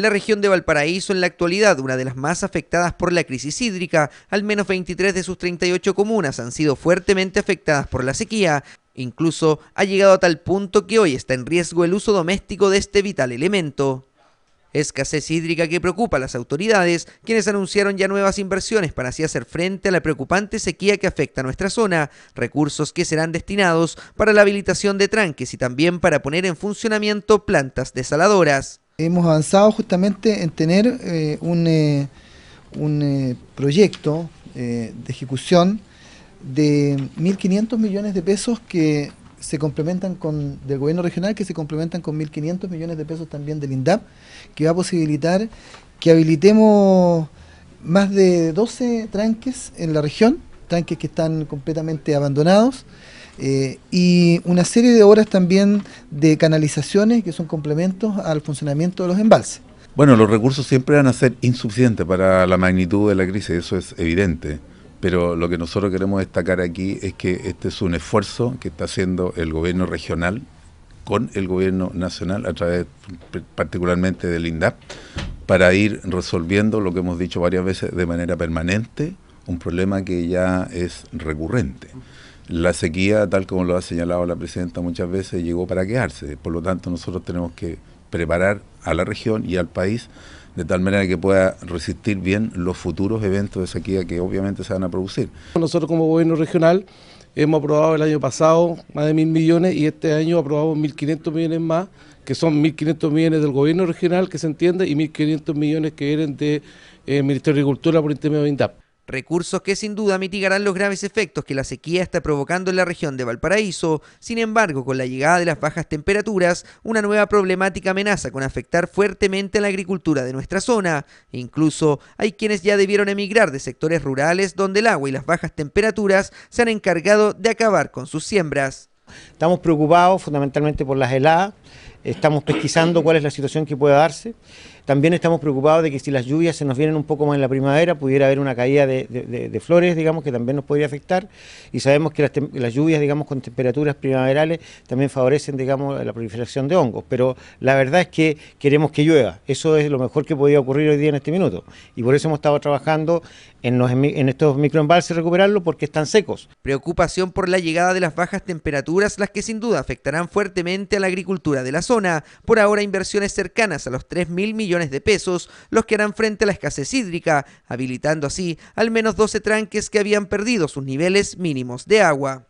La región de Valparaíso en la actualidad, una de las más afectadas por la crisis hídrica, al menos 23 de sus 38 comunas han sido fuertemente afectadas por la sequía, incluso ha llegado a tal punto que hoy está en riesgo el uso doméstico de este vital elemento. Escasez hídrica que preocupa a las autoridades, quienes anunciaron ya nuevas inversiones para así hacer frente a la preocupante sequía que afecta a nuestra zona, recursos que serán destinados para la habilitación de tranques y también para poner en funcionamiento plantas desaladoras hemos avanzado justamente en tener eh, un, eh, un eh, proyecto de ejecución de 1.500 millones de pesos que se complementan con del gobierno regional, que se complementan con 1.500 millones de pesos también del INDAP, que va a posibilitar que habilitemos más de 12 tranques en la región, tranques que están completamente abandonados, eh, y una serie de horas también de canalizaciones que son complementos al funcionamiento de los embalses. Bueno, los recursos siempre van a ser insuficientes para la magnitud de la crisis, eso es evidente. Pero lo que nosotros queremos destacar aquí es que este es un esfuerzo que está haciendo el gobierno regional con el gobierno nacional a través particularmente del INDAP para ir resolviendo lo que hemos dicho varias veces de manera permanente, un problema que ya es recurrente. La sequía, tal como lo ha señalado la presidenta muchas veces, llegó para quedarse. Por lo tanto, nosotros tenemos que preparar a la región y al país de tal manera que pueda resistir bien los futuros eventos de sequía que obviamente se van a producir. Nosotros como gobierno regional hemos aprobado el año pasado más de mil millones y este año aprobamos 1.500 millones más, que son 1.500 millones del gobierno regional, que se entiende, y 1.500 millones que eran del de, eh, Ministerio de Agricultura por intermedio de INDAP recursos que sin duda mitigarán los graves efectos que la sequía está provocando en la región de Valparaíso. Sin embargo, con la llegada de las bajas temperaturas, una nueva problemática amenaza con afectar fuertemente a la agricultura de nuestra zona. Incluso hay quienes ya debieron emigrar de sectores rurales donde el agua y las bajas temperaturas se han encargado de acabar con sus siembras. Estamos preocupados fundamentalmente por las heladas, estamos pesquisando cuál es la situación que pueda darse. También estamos preocupados de que si las lluvias se nos vienen un poco más en la primavera, pudiera haber una caída de, flores, digamos, que también nos podría afectar. Y sabemos que las, lluvias, digamos, con temperaturas primaverales también favorecen, digamos, la proliferación de hongos. Pero la verdad es que queremos que llueva. Eso es lo mejor que podía ocurrir hoy día en este minuto. Y por eso hemos estado trabajando en, estos microembalses recuperarlos porque están secos. Preocupación por la llegada de las bajas temperaturas, las que sin duda afectarán fuertemente a la agricultura de las zona. Por ahora, inversiones cercanas a los 3 mil millones de pesos, los que harán frente a la escasez hídrica, habilitando así al menos 12 tranques que habían perdido sus niveles mínimos de agua.